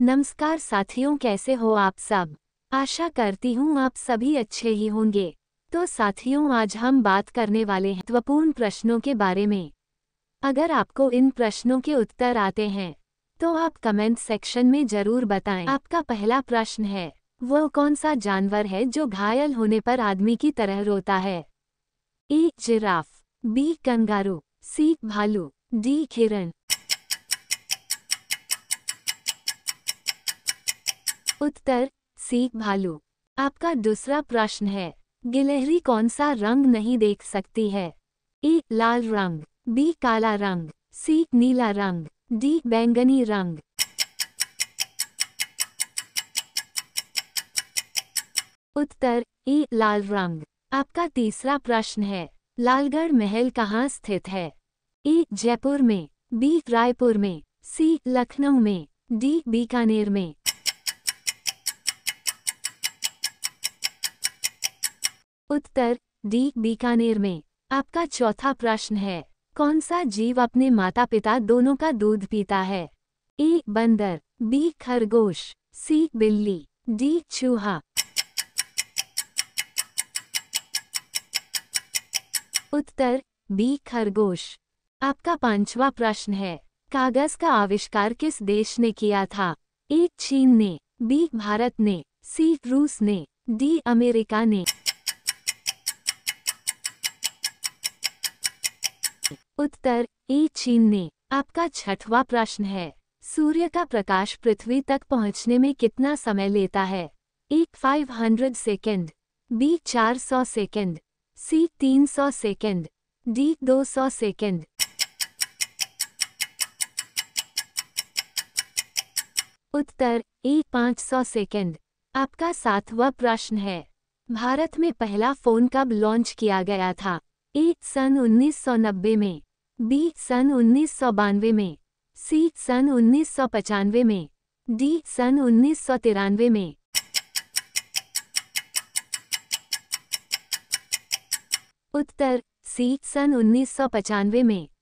नमस्कार साथियों कैसे हो आप सब आशा करती हूँ आप सभी अच्छे ही होंगे तो साथियों आज हम बात करने वाले हैं महत्वपूर्ण प्रश्नों के बारे में अगर आपको इन प्रश्नों के उत्तर आते हैं तो आप कमेंट सेक्शन में जरूर बताएं आपका पहला प्रश्न है वो कौन सा जानवर है जो घायल होने पर आदमी की तरह रोता है A giraffe B kangaroo C भालू डी खिरण उत्तर सीख भालू आपका दूसरा प्रश्न है गिलहरी कौन सा रंग नहीं देख सकती है ए लाल रंग बी काला रंग सी नीला रंग डी बैंगनी रंग उत्तर ए लाल रंग आपका तीसरा प्रश्न है लालगढ़ महल कहाँ स्थित है ए जयपुर में बी रायपुर में सी लखनऊ में डी बीकानेर में उत्तर डी बीकानेर में आपका चौथा प्रश्न है कौन सा जीव अपने माता पिता दोनों का दूध पीता है ए बंदर बी खरगोश सी बिल्ली डी चूहा उत्तर बी खरगोश आपका पांचवा प्रश्न है कागज का आविष्कार किस देश ने किया था ए चीन ने बी भारत ने सी रूस ने डी अमेरिका ने उत्तर ए ने आपका छठवां प्रश्न है सूर्य का प्रकाश पृथ्वी तक पहुंचने में कितना समय लेता है एक फाइव हंड्रेड सेकेंड बी चार सौ सेकेंड सी तीन सौ सेकेंड डी दो सौ सेकेंड उत्तर ए पाँच सौ सेकेंड आपका सातवां प्रश्न है भारत में पहला फोन कब लॉन्च किया गया था एक सन 1990 में बी सन उन्नीस सौ बानवे में सी सन उन्नीस सौ पचानवे में डी सन उन्नीस सौ तिरानवे में उत्तर सी सन उन्नीस सौ पचानवे में